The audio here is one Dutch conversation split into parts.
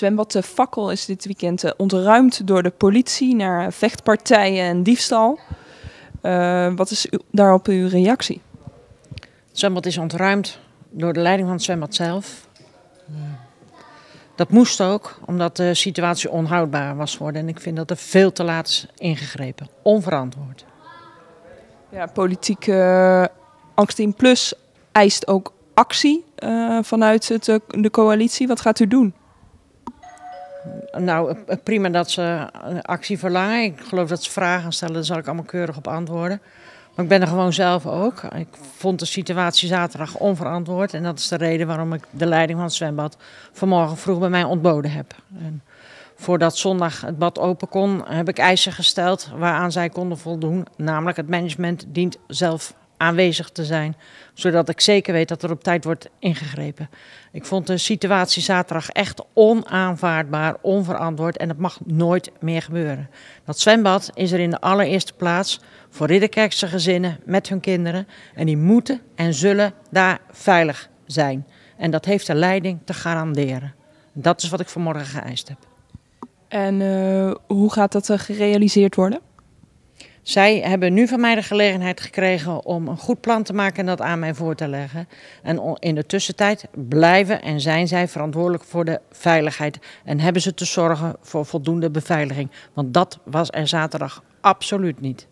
Zwembad de eh, Fakkel is dit weekend eh, ontruimd door de politie naar eh, vechtpartijen en diefstal. wat is uw, daarop uw reactie? zwembad is ontruimd door de leiding van het zwembad zelf. Dat moest ook, omdat de situatie onhoudbaar was geworden. En ik vind dat er veel te laat is ingegrepen. Onverantwoord. Ja, politieke uh, angst in plus eist ook actie vanuit de coalitie. Wat gaat u doen? nou, eh, eh, prima dat ze eh, actie verlangen. Ik geloof dat ze vragen stellen, daar zal ik allemaal keurig op antwoorden. Maar ik ben er gewoon zelf ook. Ik vond de situatie zaterdag onverantwoord. En dat is de reden waarom ik de leiding van het zwembad vanmorgen vroeg bij mij ontboden heb. En voordat zondag het bad open kon, heb ik eisen gesteld waaraan zij konden voldoen. Namelijk het management dient zelf aanwezig te zijn. Zodat ik zeker weet dat er op tijd wordt ingegrepen. Ik vond de situatie zaterdag echt onaanvaardbaar, onverantwoord en dat mag nooit meer gebeuren. Dat zwembad is er in de allereerste plaats voor Ridderkerkse gezinnen met hun kinderen. En die moeten en zullen daar veilig zijn. En dat heeft de leiding te garanderen. Dat is wat ik vanmorgen geëist heb. En eh, hoe gaat dat eh, gerealiseerd worden? Zij hebben nu van mij de gelegenheid gekregen om een goed plan te maken en dat aan mij voor te leggen. En in de tussentijd blijven en zijn zij verantwoordelijk voor de veiligheid. En hebben ze te zorgen voor voldoende beveiliging. Want dat was er zaterdag absoluut niet.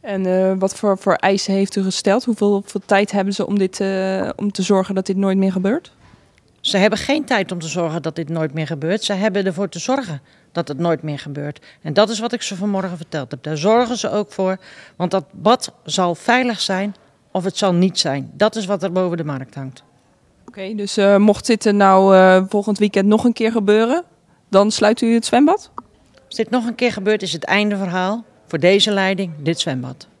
En eh, wat voor, voor eisen heeft u gesteld? Hoeveel, tijd hebben ze om, dit, eh, om te zorgen dat dit nooit meer gebeurt? Ze hebben geen tijd om te zorgen dat dit nooit meer gebeurt. Ze hebben ervoor te zorgen dat het nooit meer gebeurt. En dat is wat ik ze vanmorgen verteld heb. Daar zorgen ze ook voor. Want dat bad zal veilig zijn of het zal niet zijn. Dat is wat er boven de markt hangt. Oké, dus eh, mocht dit er nou eh, volgend weekend nog een keer gebeuren, dan sluit u het zwembad? Als dit nog een keer gebeurt, is het einde verhaal voor deze leiding, dit zwembad.